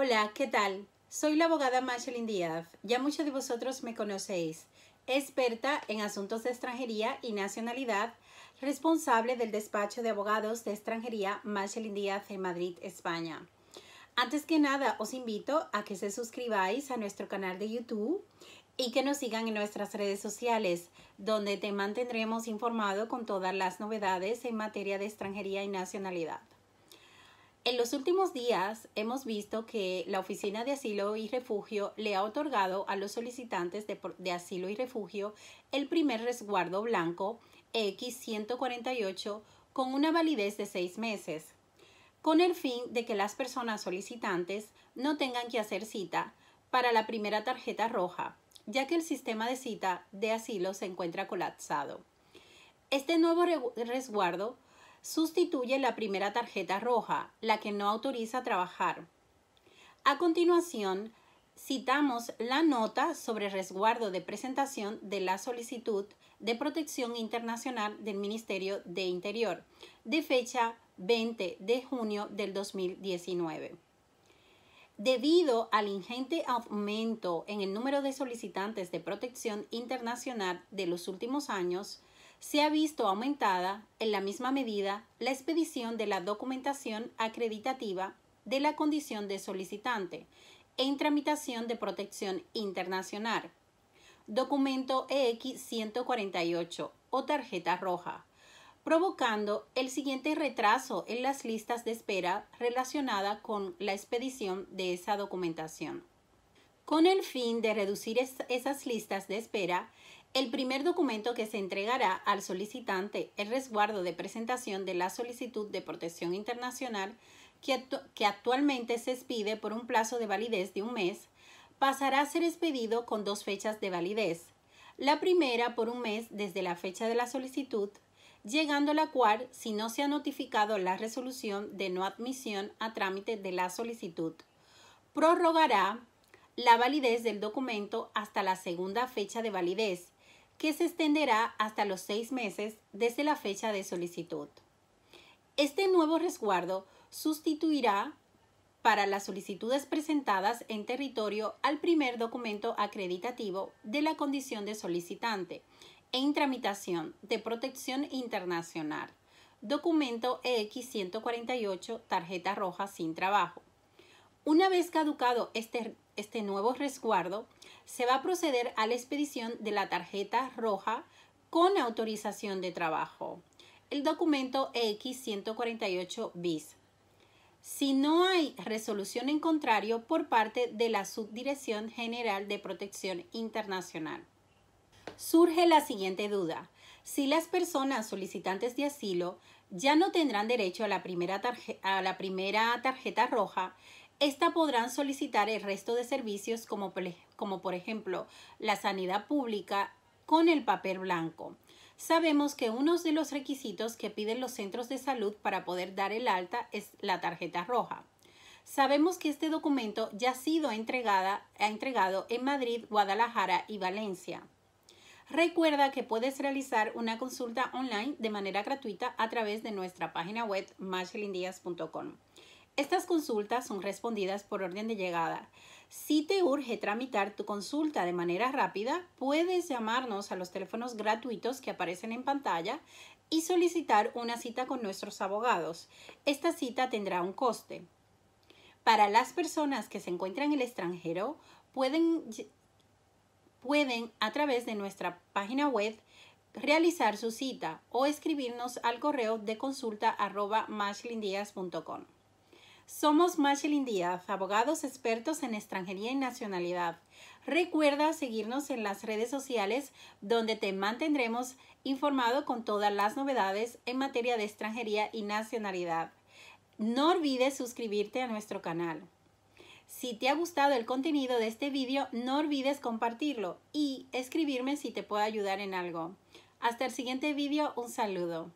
Hola, ¿qué tal? Soy la abogada Machelin Díaz. Ya muchos de vosotros me conocéis. Experta en asuntos de extranjería y nacionalidad, responsable del despacho de abogados de extranjería Machelin Díaz en Madrid, España. Antes que nada, os invito a que se suscribáis a nuestro canal de YouTube y que nos sigan en nuestras redes sociales, donde te mantendremos informado con todas las novedades en materia de extranjería y nacionalidad. En los últimos días hemos visto que la Oficina de Asilo y Refugio le ha otorgado a los solicitantes de, asilo y refugio el primer resguardo blanco X148 con una validez de seis meses, con el fin de que las personas solicitantes no tengan que hacer cita para la primera tarjeta roja, ya que el sistema de cita de asilo se encuentra colapsado. Este nuevo resguardo sustituye la primera tarjeta roja, la que no autoriza trabajar. A continuación, citamos la nota sobre resguardo de presentación de la solicitud de protección internacional del Ministerio de Interior, de fecha 20 de junio del 2019. Debido al ingente aumento en el número de solicitantes de protección internacional de los últimos años, se ha visto aumentada, en la misma medida, la expedición de la documentación acreditativa de la condición de solicitante en tramitación de protección internacional. Documento EX 148 o tarjeta roja, provocando el siguiente retraso en las listas de espera relacionada con la expedición de esa documentación. Con el fin de reducir esas listas de espera, el primer documento que se entregará al solicitante el resguardo de presentación de la solicitud de protección internacional que, que actualmente se expide por un plazo de validez de un mes, pasará a ser expedido con dos fechas de validez. La primera por un mes desde la fecha de la solicitud, llegando la cual, si no se ha notificado la resolución de no admisión a trámite de la solicitud, prorrogará la validez del documento hasta la segunda fecha de validez, que se extenderá hasta los seis meses desde la fecha de solicitud. Este nuevo resguardo sustituirá para las solicitudes presentadas en territorio al primer documento acreditativo de la condición de solicitante en tramitación de protección internacional, documento EX-148, tarjeta roja sin trabajo. Una vez caducado este este nuevo resguardo, se va a proceder a la expedición de la tarjeta roja con autorización de trabajo, el documento X148 bis. Si no hay resolución en contrario por parte de la Subdirección General de Protección Internacional. Surge la siguiente duda. Si las personas solicitantes de asilo ya no tendrán derecho a la primera, a la primera tarjeta roja, esta podrán solicitar el resto de servicios como, por ejemplo la sanidad pública con el papel blanco. Sabemos que uno de los requisitos que piden los centros de salud para poder dar el alta es la tarjeta roja. Sabemos que este documento ya ha sido entregado en Madrid, Guadalajara y Valencia. Recuerda que puedes realizar una consulta online de manera gratuita a través de nuestra página web machelindias.com. Estas consultas son respondidas por orden de llegada. Si te urge tramitar tu consulta de manera rápida, puedes llamarnos a los teléfonos gratuitos que aparecen en pantalla y solicitar una cita con nuestros abogados. Esta cita tendrá un coste. Para las personas que se encuentran en el extranjero, pueden, pueden a través de nuestra página web realizar su cita o escribirnos al correo de consulta arroba somos Machelin Díaz, abogados expertos en extranjería y nacionalidad. Recuerda seguirnos en las redes sociales donde te mantendremos informado con todas las novedades en materia de extranjería y nacionalidad. No olvides suscribirte a nuestro canal. Si te ha gustado el contenido de este vídeo, no olvides compartirlo y escribirme si te puedo ayudar en algo. Hasta el siguiente vídeo, un saludo.